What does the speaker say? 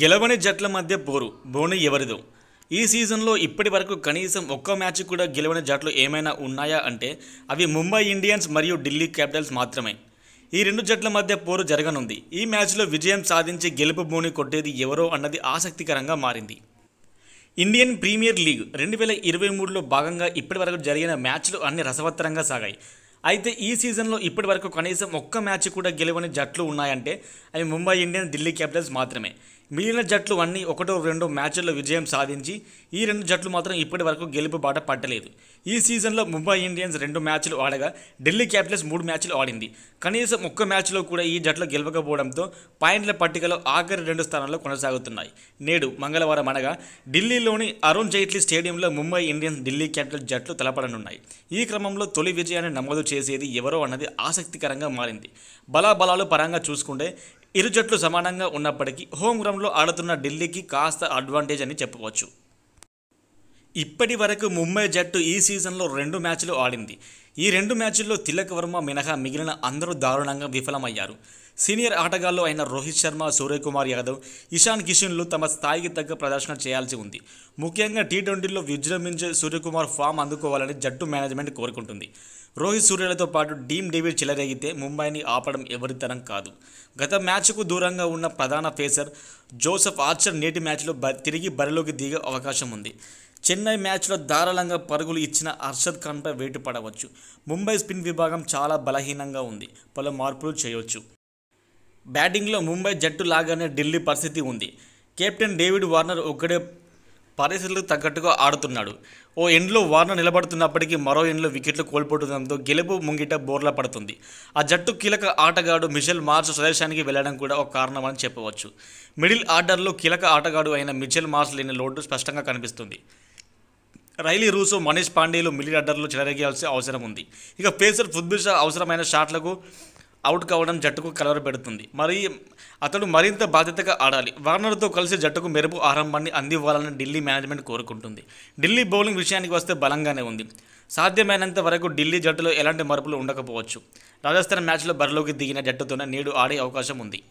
గెలవని జట్ల మధ్య పోరు బోని ఎవరిదో ఈ సీజన్లో ఇప్పటి వరకు కనీసం ఒక్క మ్యాచ్ కూడా గెలవని జట్లు ఏమైనా ఉన్నాయా అంటే అవి ముంబై ఇండియన్స్ మరియు ఢిల్లీ క్యాపిటల్స్ మాత్రమే ఈ రెండు జట్ల మధ్య పోరు జరగనుంది ఈ మ్యాచ్లో విజయం సాధించి గెలుపు బోని కొట్టేది ఎవరో అన్నది ఆసక్తికరంగా మారింది ఇండియన్ ప్రీమియర్ లీగ్ రెండు వేల ఇరవై మూడులో భాగంగా ఇప్పటివరకు జరిగిన మ్యాచ్లు అన్ని రసవత్తరంగా సాగాయి అయితే ఈ సీజన్లో ఇప్పటి వరకు కనీసం ఒక్క మ్యాచ్ కూడా గెలవని జట్లు ఉన్నాయంటే అవి ముంబై ఇండియన్స్ ఢిల్లీ క్యాపిటల్స్ మాత్రమే మిగిలిన జట్లు అన్నీ ఒకటో రెండో మ్యాచ్ల్లో విజయం సాధించి ఈ రెండు జట్లు మాత్రం ఇప్పటి వరకు గెలుపు బాట పట్టలేదు ఈ సీజన్లో ముంబై ఇండియన్స్ రెండు మ్యాచ్లు ఆడగా ఢిల్లీ క్యాపిటల్స్ మూడు మ్యాచ్లు ఆడింది కనీసం ఒక్క మ్యాచ్లో కూడా ఈ జట్లు గెలవకపోవడంతో పాయింట్ల పట్టికలో ఆఖరి రెండు స్థానాల్లో కొనసాగుతున్నాయి నేడు మంగళవారం అనగా ఢిల్లీలోని అరుణ్ జైట్లీ స్టేడియంలో ముంబై ఇండియన్స్ ఢిల్లీ క్యాపిటల్స్ జట్లు తలపడనున్నాయి ఈ క్రమంలో తొలి విజయాన్ని నమోదు చేసేది ఎవరో అన్నది ఆసక్తికరంగా మారింది బలాబలాలు పరంగా చూసుకుంటే ఇరు జట్లు సమానంగా ఉన్నప్పటికీ హోమ్ గ్రౌండ్లో ఆడుతున్న ఢిల్లీకి కాస్త అడ్వాంటేజ్ అని చెప్పవచ్చు ఇప్పటి వరకు ముంబై జట్టు ఈ సీజన్లో రెండు మ్యాచ్లు ఆడింది ఈ రెండు మ్యాచ్ల్లో తిలక్ వర్మ మినహా మిగిలిన అందరూ దారుణంగా విఫలమయ్యారు సీనియర్ ఆటగాళ్లు అయిన రోహిత్ శర్మ సూర్యకుమార్ యాదవ్ ఇషాన్ కిషన్లు తమ స్థాయికి తగ్గ ప్రదర్శన చేయాల్సి ఉంది ముఖ్యంగా టీ ట్వంటీలో విజృంభించే సూర్యకుమార్ ఫామ్ అందుకోవాలని జట్టు మేనేజ్మెంట్ కోరుకుంటుంది రోహిత్ సూర్యలతో పాటు డీమ్ డేవిడ్ చెలరేగితే ముంబైని ఆపడం ఎవరితరం కాదు గత మ్యాచ్కు దూరంగా ఉన్న ప్రధాన ఫేసర్ జోసెఫ్ ఆర్చర్ నేటి మ్యాచ్లో తిరిగి బరిలోకి దిగే అవకాశం ఉంది చెన్నై మ్యాచ్లో దారాళంగా పరుగులు ఇచ్చిన అర్షద్ ఖాన్పై వేటు పడవచ్చు ముంబై స్పిన్ విభాగం చాలా బలహీనంగా ఉంది పలు మార్పులు చేయవచ్చు బ్యాటింగ్లో ముంబై జట్టు లాగానే ఢిల్లీ పరిస్థితి ఉంది కెప్టెన్ డేవిడ్ వార్నర్ ఒక్కడే పరిస్థితులకు తగ్గట్టుగా ఆడుతున్నాడు ఓ ఎండ్లో వార్న నిలబడుతున్నప్పటికీ మరో ఎండ్లో వికెట్లు కోల్పోతుండడంతో గెలుపు ముంగిట బోర్లా పడుతుంది ఆ జట్టు కీలక ఆటగాడు మిషెల్ మార్స్ స్వదేశానికి వెళ్లడం కూడా ఒక కారణమని చెప్పవచ్చు మిడిల్ ఆర్డర్లో కీలక ఆటగాడు అయిన మిషెల్ మార్స్ లేని లోటు స్పష్టంగా కనిపిస్తుంది రైలీ రూసో మనీష్ పాండేలు మిడిల్ ఆర్డర్లో చెలరేగాల్సిన అవసరం ఉంది ఇక పేసర్ ఫుద్బిషా అవసరమైన షాట్లకు అవుట్ కావడం జట్టుకు కలవర పెడుతుంది మరి అతడు మరింత బాధ్యతగా ఆడాలి వార్నర్తో కలిసి జట్టుకు మెరుపు ఆరంభాన్ని అందివ్వాలని ఢిల్లీ మేనేజ్మెంట్ కోరుకుంటుంది ఢిల్లీ బౌలింగ్ విషయానికి వస్తే బలంగానే ఉంది సాధ్యమైనంత వరకు ఢిల్లీ జట్టులో ఎలాంటి మార్పులు ఉండకపోవచ్చు రాజస్థాన్ మ్యాచ్లో బరిలోకి దిగిన జట్టుతోనే నేడు ఆడే అవకాశం ఉంది